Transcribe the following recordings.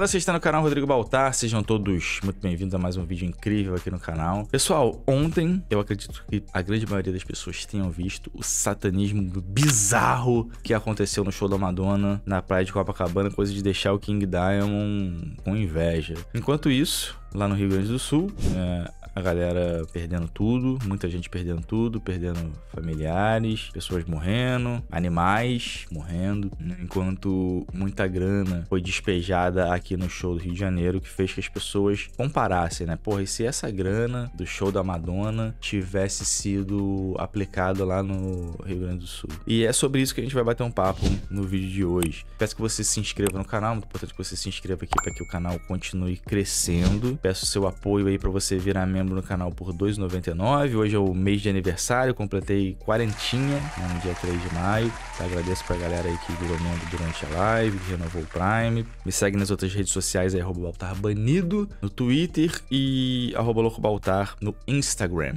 galera, você está no canal Rodrigo Baltar, sejam todos muito bem-vindos a mais um vídeo incrível aqui no canal. Pessoal, ontem eu acredito que a grande maioria das pessoas tenham visto o satanismo bizarro que aconteceu no show da Madonna na praia de Copacabana, coisa de deixar o King Diamond com inveja. Enquanto isso, lá no Rio Grande do Sul. É, a galera perdendo tudo, muita gente perdendo tudo, perdendo familiares, pessoas morrendo, animais morrendo, né? enquanto muita grana foi despejada aqui no show do Rio de Janeiro, que fez que as pessoas comparassem, né? Porra, e se essa grana do show da Madonna tivesse sido aplicada lá no Rio Grande do Sul? E é sobre isso que a gente vai bater um papo no vídeo de hoje. Peço que você se inscreva no canal, muito importante que você se inscreva aqui para que o canal continue crescendo peço seu apoio aí para você virar membro no canal por R$ 2,99. Hoje é o mês de aniversário, completei quarentinha né, no dia 3 de maio. Então, agradeço pra galera aí que virou membro durante a live, que renovou o Prime. Me segue nas outras redes sociais aí, Baltar Banido, no Twitter e arroba Baltar no Instagram.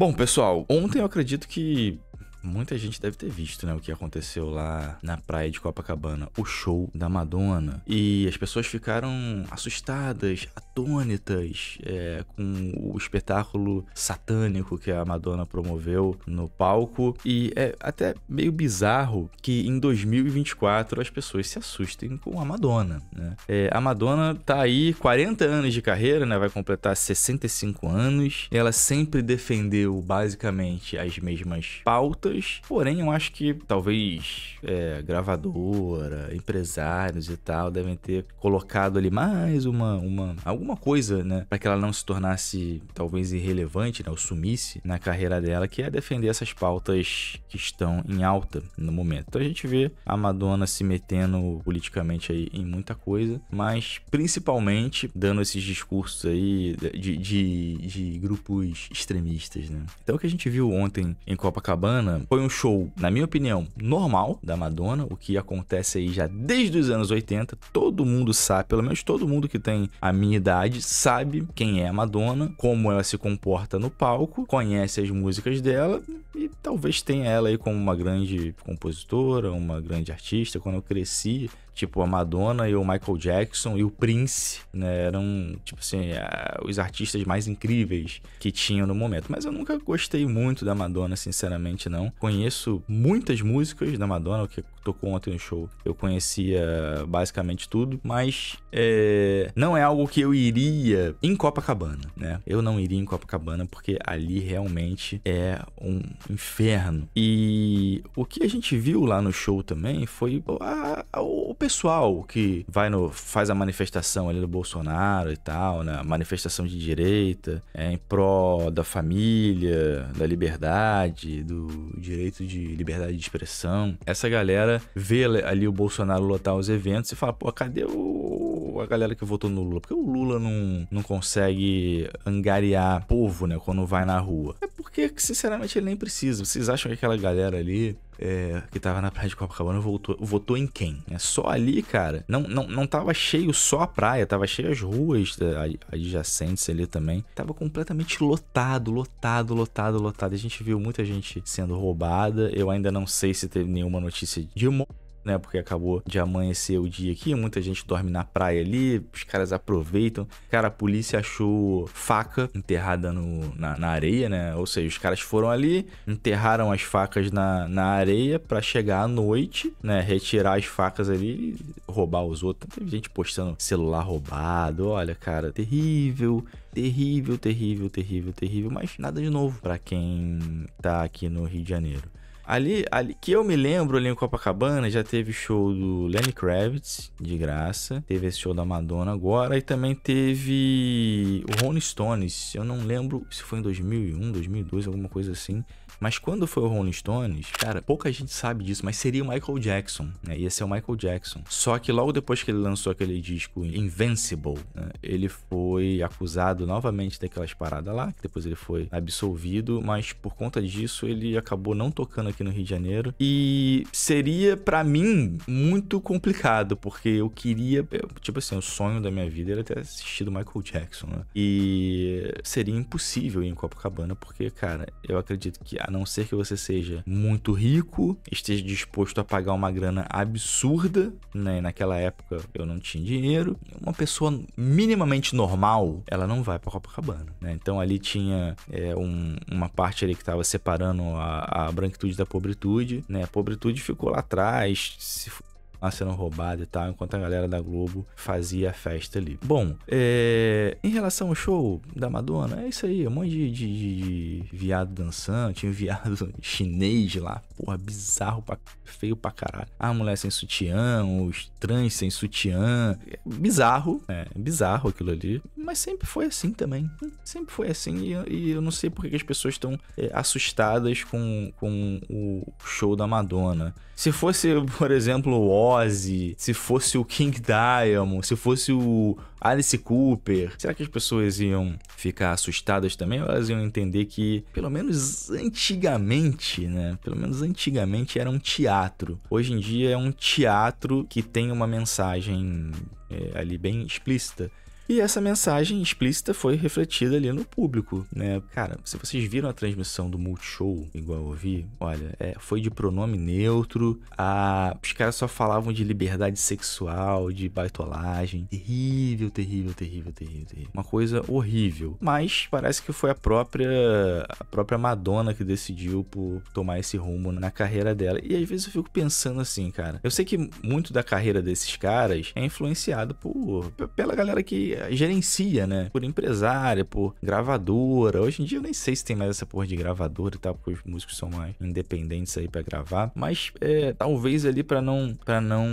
Bom, pessoal, ontem eu acredito que Muita gente deve ter visto, né, o que aconteceu lá na praia de Copacabana, o show da Madonna. E as pessoas ficaram assustadas, atônitas é, com o espetáculo satânico que a Madonna promoveu no palco. E é até meio bizarro que em 2024 as pessoas se assustem com a Madonna. Né? É, a Madonna tá aí 40 anos de carreira, né? vai completar 65 anos. Ela sempre defendeu basicamente as mesmas pautas, porém eu acho que talvez é, gravadora, empresários e tal devem ter colocado ali mais uma, uma alguma alguma coisa, né, para que ela não se tornasse talvez irrelevante, né, ou sumisse na carreira dela, que é defender essas pautas que estão em alta no momento. Então a gente vê a Madonna se metendo politicamente aí em muita coisa, mas principalmente dando esses discursos aí de, de, de grupos extremistas, né. Então o que a gente viu ontem em Copacabana foi um show, na minha opinião, normal da Madonna, o que acontece aí já desde os anos 80, todo mundo sabe, pelo menos todo mundo que tem a minha idade idade, sabe quem é a Madonna, como ela se comporta no palco, conhece as músicas dela e talvez tenha ela aí como uma grande compositora, uma grande artista. Quando eu cresci, Tipo, a Madonna e o Michael Jackson e o Prince, né? Eram, tipo assim, os artistas mais incríveis que tinham no momento. Mas eu nunca gostei muito da Madonna, sinceramente, não. Conheço muitas músicas da Madonna, o que tocou ontem no show. Eu conhecia basicamente tudo, mas é, não é algo que eu iria em Copacabana, né? Eu não iria em Copacabana porque ali realmente é um inferno. E o que a gente viu lá no show também foi a, a, o pessoal pessoal que vai no. faz a manifestação ali do Bolsonaro e tal, na né? manifestação de direita, é, em pró da família, da liberdade, do direito de liberdade de expressão. Essa galera vê ali o Bolsonaro lotar os eventos e fala, pô, cadê o, a galera que votou no Lula? Porque o Lula não, não consegue angariar povo, né, quando vai na rua. É porque, sinceramente, ele nem precisa. Vocês acham que aquela galera ali é, que tava na praia de Copacabana votou, votou em quem? É, só ali, cara. Não, não, não tava cheio só a praia, tava cheio as ruas adjacentes ali também. Tava completamente lotado, lotado, lotado, lotado. A gente viu muita gente sendo roubada. Eu ainda não sei se teve nenhuma notícia de morte né? Porque acabou de amanhecer o dia aqui, muita gente dorme na praia ali, os caras aproveitam. Cara, a polícia achou faca enterrada no, na, na areia, né? Ou seja, os caras foram ali, enterraram as facas na, na areia para chegar à noite, né? Retirar as facas ali e roubar os outros. Teve gente postando celular roubado, olha, cara, terrível terrível, terrível, terrível, terrível, mas nada de novo para quem tá aqui no Rio de Janeiro. Ali, ali que eu me lembro ali em Copacabana já teve show do Lenny Kravitz de graça, teve esse show da Madonna agora e também teve o Rolling Stones. Eu não lembro se foi em 2001, 2002, alguma coisa assim. Mas quando foi o Rolling Stones, cara, pouca gente sabe disso, mas seria o Michael Jackson, né? Ia ser o Michael Jackson. Só que logo depois que ele lançou aquele disco Invincible, né? ele foi acusado novamente daquelas paradas lá, que depois ele foi absolvido, mas por conta disso ele acabou não tocando aqui no Rio de Janeiro. E seria para mim muito complicado, porque eu queria, tipo assim, o sonho da minha vida era ter assistido Michael Jackson, né? E seria impossível ir em Copacabana, porque, cara, eu acredito que a a não ser que você seja muito rico, esteja disposto a pagar uma grana absurda, né? Naquela época eu não tinha dinheiro. Uma pessoa minimamente normal, ela não vai para Copacabana, né? Então ali tinha é, um, uma parte ali que estava separando a, a branquitude da pobretude, né? A pobretude ficou lá atrás, se lá sendo roubado e tal, enquanto a galera da Globo fazia a festa ali. Bom, é... em relação ao show da Madonna, é isso aí, um monte de, de, de viado um viado chinês lá, porra, bizarro, pra... feio pra caralho. A ah, mulher sem sutiã, os trans sem sutiã, é bizarro, é bizarro aquilo ali, mas sempre foi assim também, sempre foi assim e, e eu não sei porque as pessoas estão é, assustadas com, com o show da Madonna. Se fosse, por exemplo, o Ozzy, se fosse o King Diamond, se fosse o Alice Cooper, será que as pessoas iam ficar assustadas também? Ou elas iam entender que, pelo menos antigamente, né? Pelo menos antigamente era um teatro. Hoje em dia é um teatro que tem uma mensagem é, ali bem explícita. E essa mensagem explícita foi refletida ali no público, né? Cara, se vocês viram a transmissão do Multishow, igual eu vi olha, é, foi de pronome neutro, a... os caras só falavam de liberdade sexual, de baitolagem. Terrível, terrível, terrível, terrível, terrível. Uma coisa horrível. Mas parece que foi a própria, a própria Madonna que decidiu por tomar esse rumo na carreira dela. E às vezes eu fico pensando assim, cara. Eu sei que muito da carreira desses caras é influenciado por, pela galera que gerencia, né? Por empresária, por gravadora. Hoje em dia eu nem sei se tem mais essa porra de gravadora e tal, porque os músicos são mais independentes aí para gravar. Mas é, talvez ali para não para não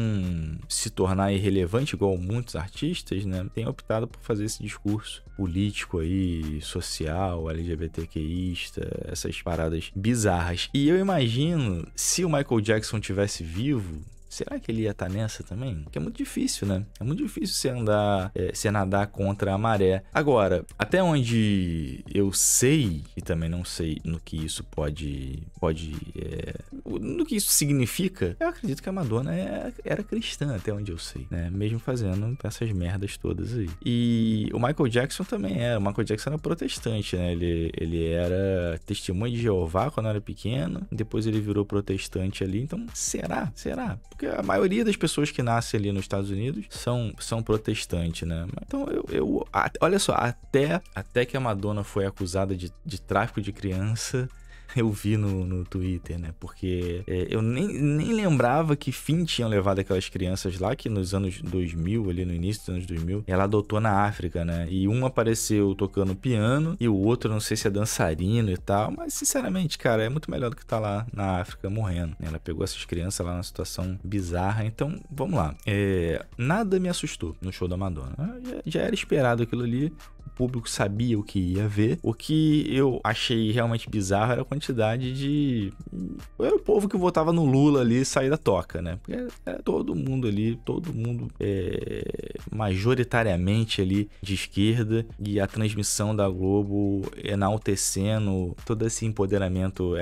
se tornar irrelevante, igual muitos artistas, né? Tem optado por fazer esse discurso político aí, social, LGBTQista, essas paradas bizarras. E eu imagino, se o Michael Jackson tivesse vivo, Será que ele ia estar tá nessa também? Porque é muito difícil, né? É muito difícil você andar, é, você nadar contra a maré. Agora, até onde eu sei, e também não sei no que isso pode. pode é, no que isso significa, eu acredito que a Madonna é, era cristã, até onde eu sei, né? Mesmo fazendo essas merdas todas aí. E o Michael Jackson também era. O Michael Jackson era protestante, né? Ele, ele era testemunha de Jeová quando era pequeno, depois ele virou protestante ali. Então, será? Será? porque a maioria das pessoas que nasce ali nos Estados Unidos são, são protestantes, né? Então eu, eu a, olha só, até, até que a Madonna foi acusada de, de tráfico de criança eu vi no, no Twitter, né? Porque é, eu nem, nem lembrava que fim tinham levado aquelas crianças lá, que nos anos 2000, ali no início dos anos 2000, ela adotou na África, né? E um apareceu tocando piano e o outro, não sei se é dançarino e tal, mas sinceramente, cara, é muito melhor do que estar tá lá na África morrendo. Ela pegou essas crianças lá numa situação bizarra, então vamos lá. É, nada me assustou no show da Madonna. Já, já era esperado aquilo ali, público sabia o que ia ver. O que eu achei realmente bizarro era a quantidade de. Era o povo que votava no Lula ali sair da toca, né? Porque era é todo mundo ali, todo mundo é, majoritariamente ali de esquerda e a transmissão da Globo enaltecendo todo esse empoderamento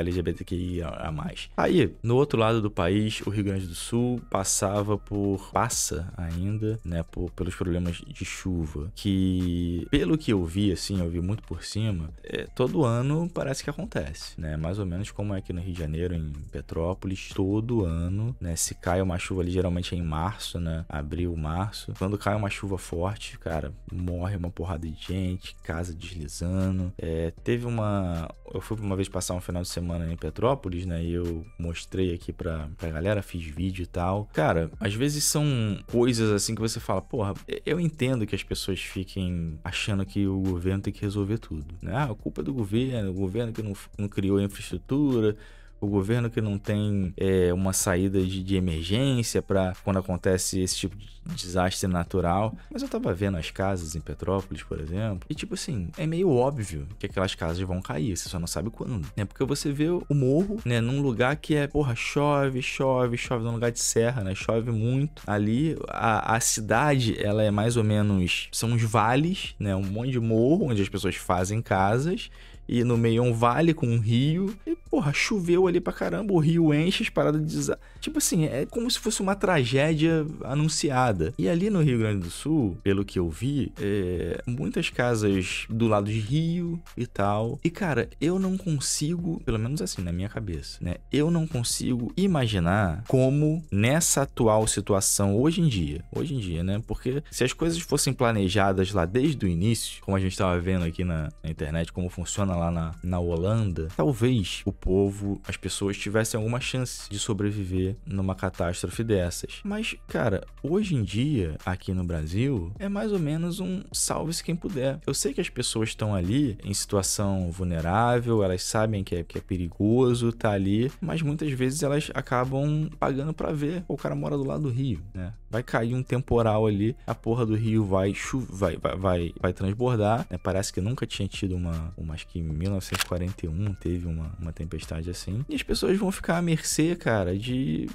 mais. Aí, no outro lado do país, o Rio Grande do Sul passava por. passa ainda, né? Por, pelos problemas de chuva. Que, pelo que que eu vi, assim, eu vi muito por cima, é, todo ano parece que acontece, né? Mais ou menos como é aqui no Rio de Janeiro, em Petrópolis, todo ano, né? Se cai uma chuva ali, geralmente é em março, né? Abril, março. Quando cai uma chuva forte, cara, morre uma porrada de gente, casa deslizando. É, teve uma. Eu fui uma vez passar um final de semana em Petrópolis, né? E eu mostrei aqui pra, pra galera, fiz vídeo e tal. Cara, às vezes são coisas assim que você fala, porra, eu entendo que as pessoas fiquem achando que que o governo tem que resolver tudo. Né? Ah, a culpa é do governo, o governo que não, não criou infraestrutura, o governo que não tem é, uma saída de, de emergência para quando acontece esse tipo de desastre natural. Mas eu tava vendo as casas em Petrópolis, por exemplo, e tipo assim, é meio óbvio que aquelas casas vão cair, você só não sabe quando, é Porque você vê o morro, né, num lugar que é, porra, chove, chove, chove, num lugar de serra, né? Chove muito. Ali, a, a cidade, ela é mais ou menos, são uns vales, né? Um monte de morro onde as pessoas fazem casas e no meio é um vale com um rio. E, porra, choveu ali pra caramba, o rio enche, as paradas de desa... Tipo assim, é como se fosse uma tragédia anunciada. E ali no Rio Grande do Sul, pelo que eu vi, é... muitas casas do lado de rio e tal. E, cara, eu não consigo, pelo menos assim, na minha cabeça, né? Eu não consigo imaginar como nessa atual situação, hoje em dia, hoje em dia, né? Porque se as coisas fossem planejadas lá desde o início, como a gente tava vendo aqui na, na internet, como funciona lá na, na Holanda, talvez o povo, as pessoas tivessem alguma chance de sobreviver numa catástrofe dessas. Mas, cara, hoje em dia, aqui no Brasil, é mais ou menos um salve-se quem puder. Eu sei que as pessoas estão ali em situação vulnerável, elas sabem que é, que é perigoso, tá ali, mas muitas vezes elas acabam pagando para ver. O cara mora do lado do rio, né? Vai cair um temporal ali, a porra do rio vai vai, vai, vai, vai transbordar, né? Parece que nunca tinha tido uma, uma, acho que 1941 teve uma, uma tempestade assim. E as pessoas vão ficar à mercê, cara, de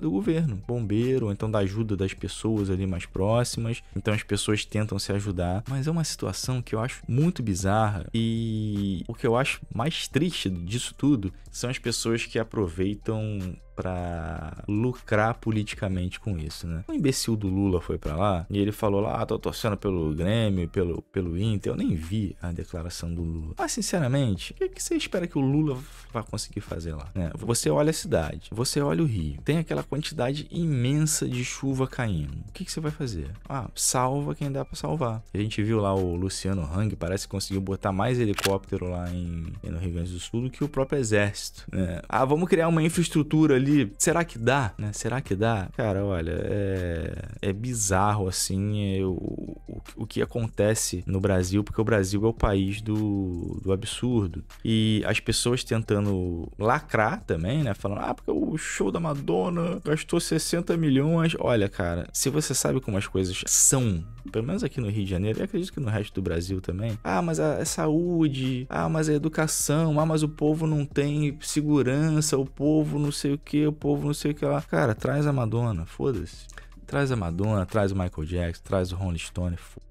do governo, bombeiro, ou então da ajuda das pessoas ali mais próximas. Então as pessoas tentam se ajudar, mas é uma situação que eu acho muito bizarra e o que eu acho mais triste disso tudo são as pessoas que aproveitam para lucrar politicamente com isso, né? O imbecil do Lula foi para lá e ele falou lá, ah, tô torcendo pelo Grêmio, pelo, pelo Inter. Eu nem vi a declaração do Lula. Mas, sinceramente, o que, que você espera que o Lula vá conseguir fazer lá? Né? Você olha a cidade, você olha o Rio, tem aquela quantidade imensa de chuva caindo. O que, que você vai fazer? Ah, salva quem dá para salvar. A gente viu lá o Luciano Hang, parece que conseguiu botar mais helicóptero lá em, no Rio Grande do Sul do que o próprio exército. Né? Ah, vamos criar uma infraestrutura ali. Será que dá? Né? Será que dá? Cara, olha, é, é bizarro assim é, o, o, o que acontece no Brasil, porque o Brasil é o país do, do absurdo. E as pessoas tentando lacrar também, né? Falando, ah, porque o show da Madonna gastou 60 milhões. Olha, cara, se você sabe como as coisas são, pelo menos aqui no Rio de Janeiro, e acredito que no resto do Brasil também. Ah, mas a, a é saúde, ah, mas a é educação, ah, mas o povo não tem segurança, o povo não sei o que, o povo não sei o que lá. Cara, traz a Madonna, foda-se. Traz a Madonna, traz o Michael Jackson, traz o Rolling Stone, foda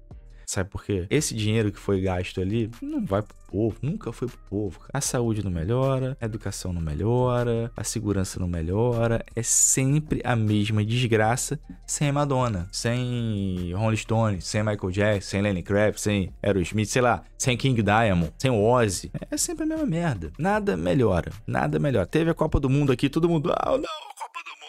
Sabe por quê? Esse dinheiro que foi gasto ali não vai pro povo, nunca foi pro povo. A saúde não melhora, a educação não melhora, a segurança não melhora. É sempre a mesma desgraça sem Madonna, sem Rolling Stone, sem Michael Jackson, sem Lenny Kravitz, sem Aerosmith, sei lá, sem King Diamond, sem Ozzy. É sempre a mesma merda. Nada melhora, nada melhora. Teve a Copa do Mundo aqui, todo mundo, ah, não, Copa do Mundo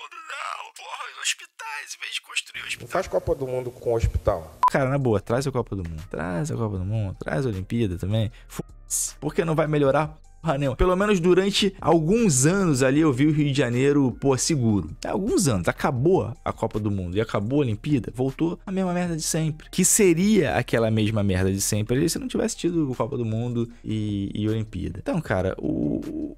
em vez de construir o hospital. Faz Copa do Mundo com o hospital. Cara, na boa, traz a Copa do Mundo. Traz a Copa do Mundo, traz a Olimpíada também. F porque não vai melhorar pelo menos durante alguns anos ali eu vi o Rio de Janeiro, pô, seguro. É, alguns anos. Acabou a Copa do Mundo e acabou a Olimpíada, voltou a mesma merda de sempre. Que seria aquela mesma merda de sempre se não tivesse tido Copa do Mundo e, e Olimpíada. Então, cara, o,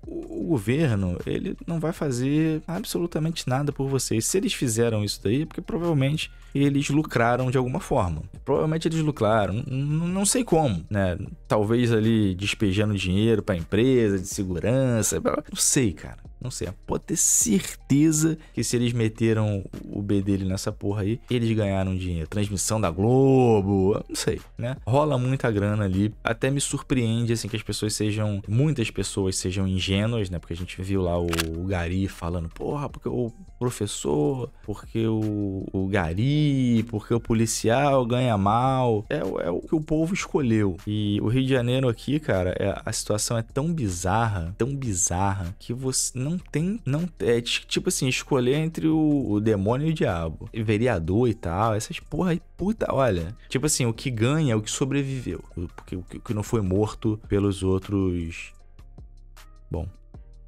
governo, ele não vai fazer absolutamente nada por vocês. Se eles fizeram isso daí, é porque provavelmente eles lucraram de alguma forma. Provavelmente eles lucraram, não sei como, né? Talvez ali despejando dinheiro para empresa de segurança, não sei, cara não sei, pode ter certeza que se eles meteram o B dele nessa porra aí, eles ganharam dinheiro. Transmissão da Globo, não sei, né? Rola muita grana ali. Até me surpreende, assim, que as pessoas sejam, muitas pessoas sejam ingênuas, né? Porque a gente viu lá o, o Gari falando, porra, porque o professor, porque o, o gari, porque o policial ganha mal. É, é o que o povo escolheu. E o Rio de Janeiro aqui, cara, é, a situação é tão bizarra, tão bizarra, que você não tem. não É tipo assim, escolher entre o, o demônio e o diabo. E vereador e tal, essas porra aí, puta, olha. Tipo assim, o que ganha é o que sobreviveu. Porque o que não foi morto pelos outros. Bom,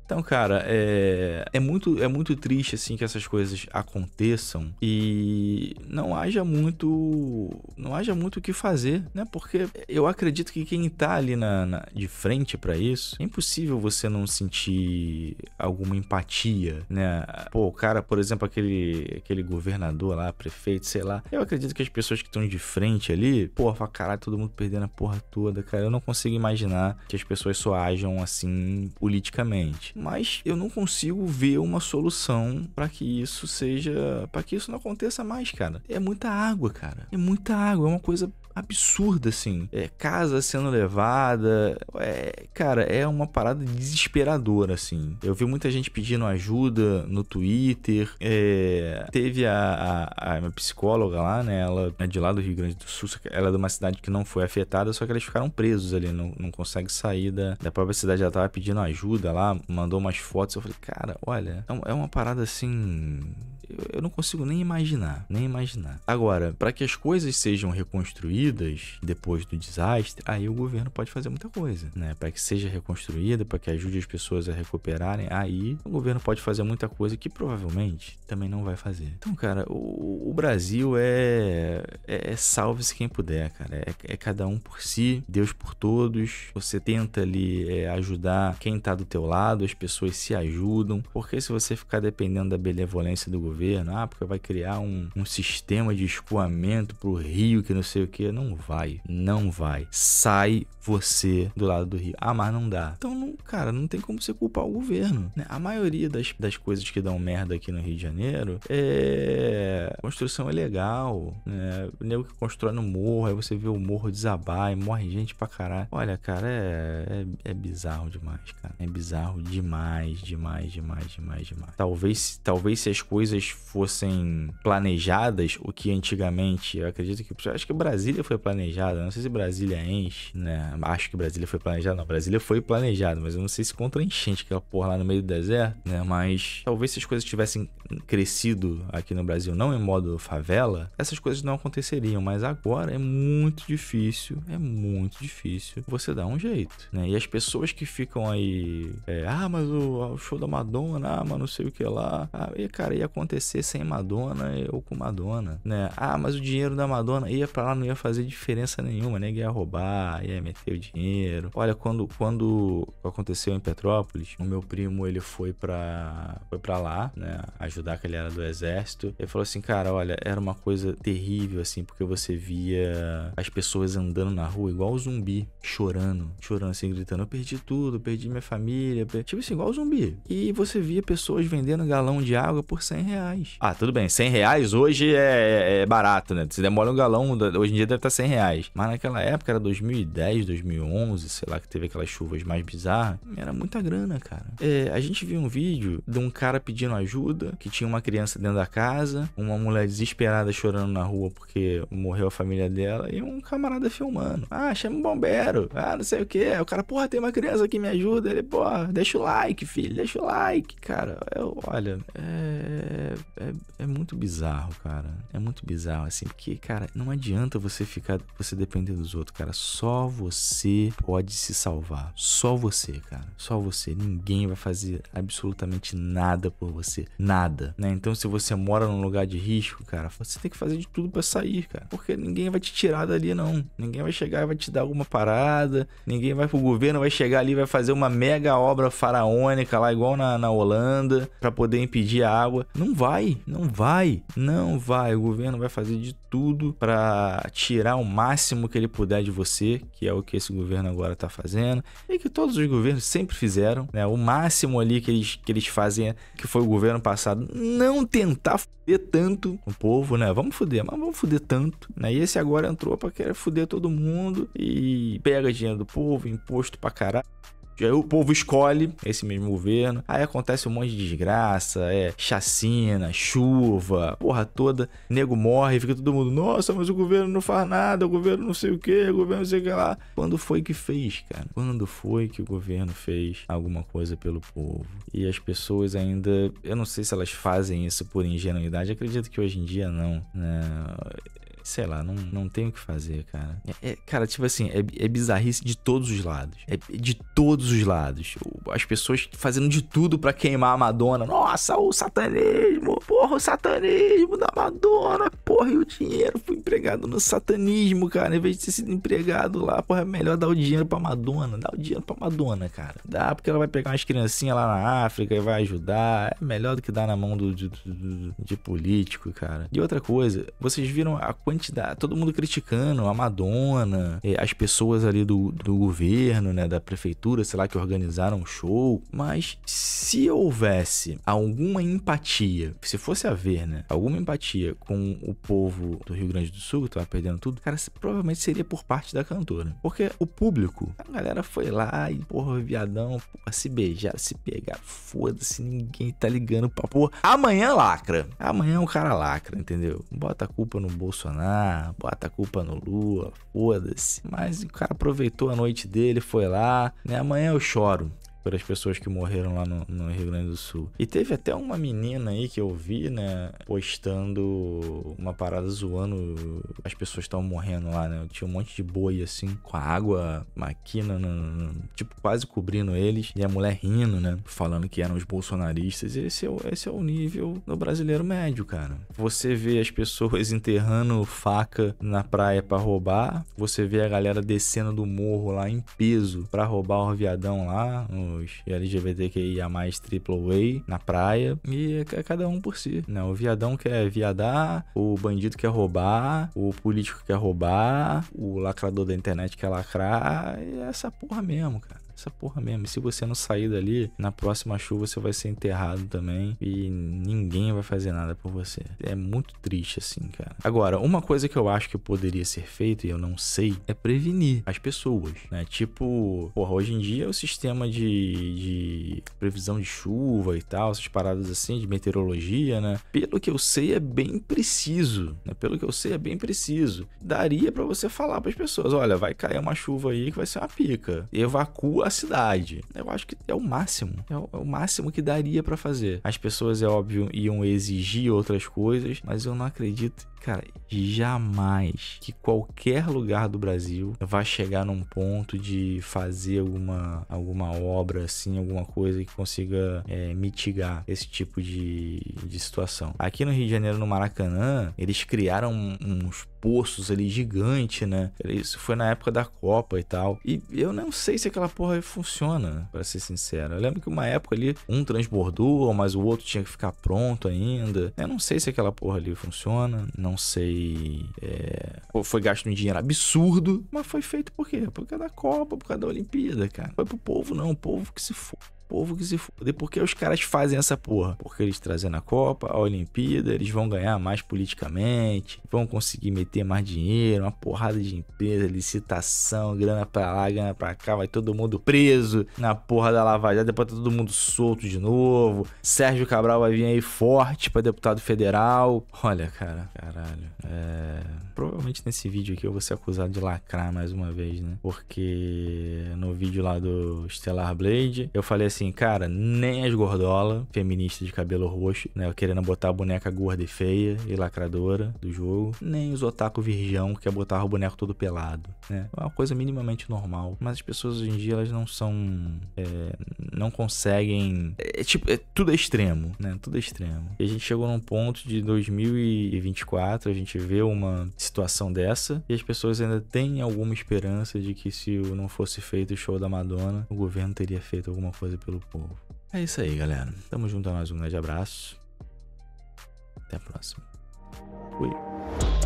então, cara, é, é, muito, é muito triste, assim, que essas coisas aconteçam e não haja muito não haja muito o que fazer, né? Porque eu acredito que quem tá ali na, na de frente para isso, é impossível você não sentir alguma empatia, né? Pô, o cara, por exemplo, aquele, aquele governador lá, prefeito, sei lá, eu acredito que as pessoas que estão de frente ali, porra, fala, caralho, todo mundo perdendo a porra toda, cara, eu não consigo imaginar que as pessoas só ajam assim politicamente mas eu não consigo ver uma solução para que isso seja, para que isso não aconteça mais, cara. É muita água, cara. É muita água, é uma coisa absurda, assim. É, casa sendo levada. É, cara, é uma parada desesperadora, assim. Eu vi muita gente pedindo ajuda no Twitter. É, teve a, a, a, minha psicóloga lá, né? Ela é de lá do Rio Grande do Sul. Ela é de uma cidade que não foi afetada, só que eles ficaram presos ali. Não, não consegue sair da, da própria cidade. Ela tava pedindo ajuda lá, mandou umas fotos. Eu falei, cara, olha, é, é uma parada assim eu não consigo nem imaginar, nem imaginar. Agora, para que as coisas sejam reconstruídas depois do desastre, aí o governo pode fazer muita coisa, né? Para que seja reconstruída, para que ajude as pessoas a recuperarem, aí o governo pode fazer muita coisa que provavelmente também não vai fazer. Então, cara, o, o Brasil é, é, é salve-se quem puder, cara. É, é, cada um por si, Deus por todos. Você tenta ali é, ajudar quem tá do teu lado, as pessoas se ajudam, porque se você ficar dependendo da benevolência do governo, governo, ah, porque vai criar um, um sistema de escoamento pro rio que não sei o que. Não vai, não vai. Sai você do lado do rio. Ah, mas não dá. Então, não, cara, não tem como você culpar o governo. Né? A maioria das, das coisas que dão merda aqui no Rio de Janeiro é. Construção ilegal, né? O nego que constrói no morro, aí você vê o morro desabar e morre gente pra caralho. Olha, cara, é, é, é bizarro demais, cara. É bizarro demais, demais, demais, demais, demais. Talvez, talvez se as coisas fossem planejadas, o que antigamente, eu acredito que. Acho que Brasília foi planejada, não sei se Brasília enche, né? Acho que Brasília foi planejada, não. Brasília foi planejada, mas eu não sei se contra enchente, aquela porra lá no meio do deserto, né? Mas talvez se as coisas tivessem crescido aqui no Brasil, não em modo favela, essas coisas não aconteceriam. Mas agora é muito difícil, é muito difícil você dar um jeito, né? E as pessoas que ficam aí, é, ah, mas o, o show da Madonna, ah, mas não sei o que lá, ah, e cara, ia acontecer acontecer sem Madonna ou com Madonna, né? Ah, mas o dinheiro da Madonna ia para lá, não ia fazer diferença nenhuma, né? Ia roubar, ia meter o dinheiro. Olha, quando, quando aconteceu em Petrópolis, o meu primo, ele foi para foi pra lá, né? Ajudar, que ele era do exército. Ele falou assim, cara, olha, era uma coisa terrível, assim, porque você via as pessoas andando na rua igual zumbi, chorando, chorando, assim, gritando, eu perdi tudo, perdi minha família, tipo assim, igual zumbi. E você via pessoas vendendo galão de água por 100 reais reais. Ah, tudo bem. 100 reais hoje é, é, é barato, né? Se demora um galão, hoje em dia deve tá estar 100 reais. Mas naquela época era 2010, 2011, sei lá, que teve aquelas chuvas mais bizarras. Era muita grana, cara. É, a gente viu um vídeo de um cara pedindo ajuda, que tinha uma criança dentro da casa, uma mulher desesperada chorando na rua porque morreu a família dela, e um camarada filmando. Ah, chama um bombeiro. Ah, não sei o que. O cara, porra, tem uma criança que me ajuda. Ele, porra, deixa o like, filho, deixa o like. Cara, eu, olha, é é, é, é, muito bizarro, cara. É muito bizarro, assim, porque, cara, não adianta você ficar, você depender dos outros, cara. Só você pode se salvar. Só você, cara. Só você. Ninguém vai fazer absolutamente nada por você. Nada, né? Então, se você mora num lugar de risco, cara, você tem que fazer de tudo para sair, cara. Porque ninguém vai te tirar dali, não. Ninguém vai chegar e vai te dar alguma parada. Ninguém vai pro governo, vai chegar ali, vai fazer uma mega obra faraônica lá, igual na, na Holanda, para poder impedir a água. Não vai, não vai, não vai. O governo vai fazer de tudo para tirar o máximo que ele puder de você, que é o que esse governo agora está fazendo e que todos os governos sempre fizeram, né? O máximo ali que eles, que eles fazem, que foi o governo passado, não tentar fuder tanto o povo, né? Vamos fuder, mas vamos fuder tanto, né? E esse agora entrou para querer fuder todo mundo e pega dinheiro do povo, imposto pra caralho o povo escolhe esse mesmo governo. Aí acontece um monte de desgraça, é chacina, chuva, porra toda. Nego morre, fica todo mundo, nossa, mas o governo não faz nada, o governo não sei o que, o governo não sei o que lá. Quando foi que fez, cara? Quando foi que o governo fez alguma coisa pelo povo? E as pessoas ainda, eu não sei se elas fazem isso por ingenuidade, acredito que hoje em dia não, né? sei lá, não, não tem o que fazer, cara. É, é, cara, tipo assim, é, é bizarrice de todos os lados. É de todos os lados. As pessoas fazendo de tudo para queimar a Madonna. Nossa, o satanismo! Porra, o satanismo da Madonna! Porra, e o dinheiro foi empregado no satanismo, cara. Em vez de ter sido empregado lá, porra, é melhor dar o dinheiro pra Madonna. Dá o dinheiro pra Madonna, cara. Dá, porque ela vai pegar umas criancinhas lá na África e vai ajudar. É melhor do que dar na mão do, de, de político, cara. E outra coisa, vocês viram a quantidade quantidade, todo mundo criticando a Madonna, eh, as pessoas ali do, do governo, né, da prefeitura, sei lá, que organizaram o show. Mas se houvesse alguma empatia, se fosse haver, né, alguma empatia com o povo do Rio Grande do Sul, que tava perdendo tudo, cara, provavelmente seria por parte da cantora. Porque o público, a galera foi lá e, porra, viadão, porra, se beijar, se pegar, foda-se, ninguém tá ligando pra porra. Amanhã lacra. Amanhã o cara lacra, entendeu? Bota a culpa no Bolsonaro Bolsonaro, bota a culpa no Lula, foda-se. Mas o cara aproveitou a noite dele, foi lá, né? Amanhã eu choro pelas pessoas que morreram lá no, no, Rio Grande do Sul. E teve até uma menina aí que eu vi, né, postando uma parada zoando as pessoas estavam morrendo lá, né? Tinha um monte de boi assim, com a água máquina, no, no, tipo, quase cobrindo eles. E a mulher rindo, né? Falando que eram os bolsonaristas. Esse é, o, esse é o nível do brasileiro médio, cara. Você vê as pessoas enterrando faca na praia para roubar, você vê a galera descendo do morro lá em peso para roubar o viadão lá, no, alunos LGBTQIA+, way na praia, e é cada um por si, né? O viadão quer viadar, o bandido quer roubar, o político quer roubar, o lacrador da internet quer lacrar, e é essa porra mesmo, cara essa porra mesmo. E se você não sair dali, na próxima chuva você vai ser enterrado também e ninguém vai fazer nada por você. É muito triste assim, cara. Agora, uma coisa que eu acho que poderia ser feito e eu não sei é prevenir as pessoas, né? Tipo, porra, hoje em dia o sistema de, de previsão de chuva e tal, essas paradas assim de meteorologia, né? Pelo que eu sei é bem preciso, né? Pelo que eu sei é bem preciso. Daria para você falar para as pessoas, olha, vai cair uma chuva aí que vai ser uma pica. Evacua cidade. Eu acho que é o máximo. É o, é o máximo que daria para fazer. As pessoas, é óbvio, iam exigir outras coisas, mas eu não acredito Cara, jamais que qualquer lugar do Brasil vai chegar num ponto de fazer alguma, alguma obra, assim, alguma coisa que consiga é, mitigar esse tipo de, de situação. Aqui no Rio de Janeiro, no Maracanã, eles criaram uns poços ali gigante, né? Isso foi na época da Copa e tal. E eu não sei se aquela porra funciona, para ser sincero. Eu lembro que uma época ali um transbordou, mas o outro tinha que ficar pronto ainda. Eu não sei se aquela porra ali funciona. Não não sei. É... foi gasto um dinheiro absurdo, mas foi feito por quê? Por causa da Copa, por causa da Olimpíada, cara. Foi pro povo, não. O povo que se for povo que se fuder. Porque os caras fazem essa porra? Porque eles trazem a Copa, a Olimpíada, eles vão ganhar mais politicamente, vão conseguir meter mais dinheiro, uma porrada de empresa, licitação, grana pra lá, grana pra cá, vai todo mundo preso na porra da lavagem depois tá todo mundo solto de novo. Sérgio Cabral vai vir aí forte pra deputado federal. Olha, cara, caralho. É... Provavelmente nesse vídeo aqui eu vou ser acusado de lacrar mais uma vez, né? Porque no vídeo lá do Stellar Blade, eu falei assim, assim, cara, nem as gordola, feminista de cabelo roxo, né? Querendo botar a boneca gorda e feia e lacradora do jogo, nem os otaku virgão que quer botar o boneco todo pelado, né? É uma coisa minimamente normal. Mas as pessoas hoje em dia, elas não são. É, não conseguem. É, é tipo, é, tudo é extremo, né? Tudo é extremo. E a gente chegou num ponto de 2024, a gente vê uma situação dessa e as pessoas ainda têm alguma esperança de que se não fosse feito o show da Madonna, o governo teria feito alguma coisa pelo povo. É isso aí, galera. Tamo junto a é nós. Um grande abraço. Até a próxima. Fui.